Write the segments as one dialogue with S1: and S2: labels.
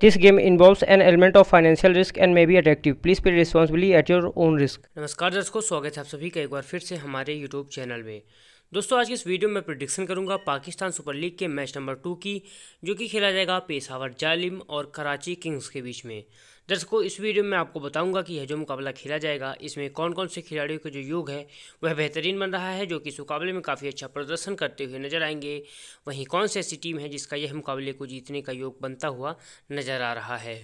S1: This game involves an element of financial risk and may be attractive. Please play responsibly at your own risk. नमस्कार दर्शकों स्वागत है आप सभी का एक बार फिर से हमारे YouTube चैनल में दोस्तों आज की इस वीडियो में प्रडिक्शन करूंगा पाकिस्तान सुपर लीग के मैच नंबर टू की जो कि खेला जाएगा पेशावर जालिम और कराची किंग्स के बीच में दर्शकों इस वीडियो में आपको बताऊंगा कि यह जो मुकाबला खेला जाएगा इसमें कौन कौन से खिलाड़ियों का जो योग है वह बेहतरीन बन रहा है जो कि इस मुकाबले में काफ़ी अच्छा प्रदर्शन करते हुए नजर आएंगे वहीं कौन सी ऐसी टीम है जिसका यह मुकाबले को जीतने का योग बनता हुआ नजर आ रहा है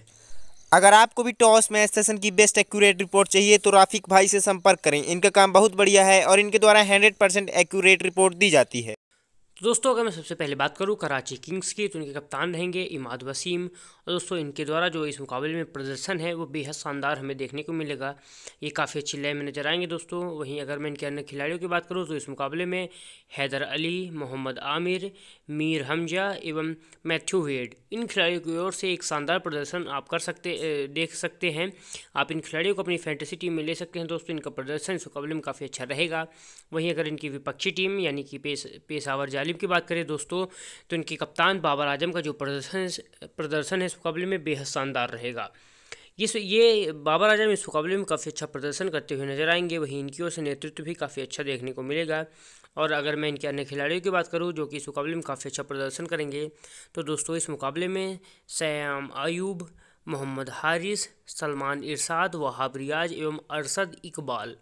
S2: अगर आपको भी टॉस मैच सेशन की बेस्ट एक्यूरेट रिपोर्ट चाहिए तो राफिक भाई से संपर्क करें इनका काम बहुत बढ़िया है और इनके द्वारा 100 परसेंट एक्यूरेट रिपोर्ट दी जाती है
S1: तो दोस्तों अगर मैं सबसे पहले बात करूं कराची किंग्स की तो इनके कप्तान रहेंगे इमाद वसीम और दोस्तों इनके द्वारा जो इस मुकाबले में प्रदर्शन है वो बेहद शानदार हमें देखने को मिलेगा ये काफ़ी अच्छी लय में नजर आएंगे दोस्तों वहीं अगर मैं इनके अन्य खिलाड़ियों की बात करूँ तो इस मुकाबले में हैदर अली मोहम्मद आमिर मीर हमजा एवं मैथ्यू हेड इन खिलाड़ियों की ओर से एक शानदार प्रदर्शन आप कर सकते देख सकते हैं आप इन खिलाड़ियों को अपनी फैंटेसी टीम में ले सकते हैं दोस्तों इनका प्रदर्शन इस मुकाबले में काफ़ी अच्छा रहेगा वहीं अगर इनकी विपक्षी टीम यानी कि पेश पेशावर जारी मुतालिब की बात करें दोस्तों तो इनके कप्तान बाबर आजम का जो प्रदर्शन प्रदर्शन है इस मुकाबले में बेहद शानदार रहेगा ये ये बाबर आजम इस मुकाबले में काफ़ी अच्छा प्रदर्शन करते हुए नजर आएंगे वहीं इनकी ओर से नेतृत्व भी काफ़ी अच्छा देखने को मिलेगा और अगर मैं इनके अन्य खिलाड़ियों की बात करूं जो कि इस मुकाबले में काफ़ी अच्छा प्रदर्शन करेंगे तो दोस्तों इस मुकाबले में सयाम आयूब मोहम्मद हारिस सलमान इरसाद वहाब रियाज एवं अरसद इकबाल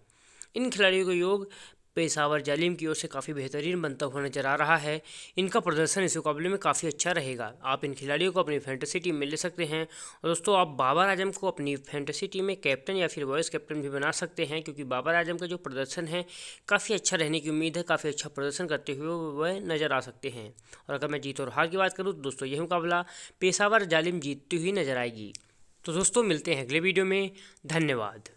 S1: इन खिलाड़ियों का योग पेशावर जालिम की ओर से काफ़ी बेहतरीन बनता हुआ नजर आ रहा है इनका प्रदर्शन इस मुकाबले में काफ़ी अच्छा रहेगा आप इन खिलाड़ियों को अपनी फैंटेसी टीम में ले सकते हैं और दोस्तों आप बाबर आजम को अपनी फैंटेसी टीम में कैप्टन या फिर वाइस कैप्टन भी बना सकते हैं क्योंकि बाबर आजम का जो प्रदर्शन है काफ़ी अच्छा रहने की उम्मीद है काफ़ी अच्छा प्रदर्शन करते हुए वह नज़र आ सकते हैं और अगर मैं जीत और हार की बात करूँ तो दोस्तों यह मुकाबला पेशावर जालिम जीतती हुई नजर आएगी तो दोस्तों मिलते हैं अगले वीडियो में धन्यवाद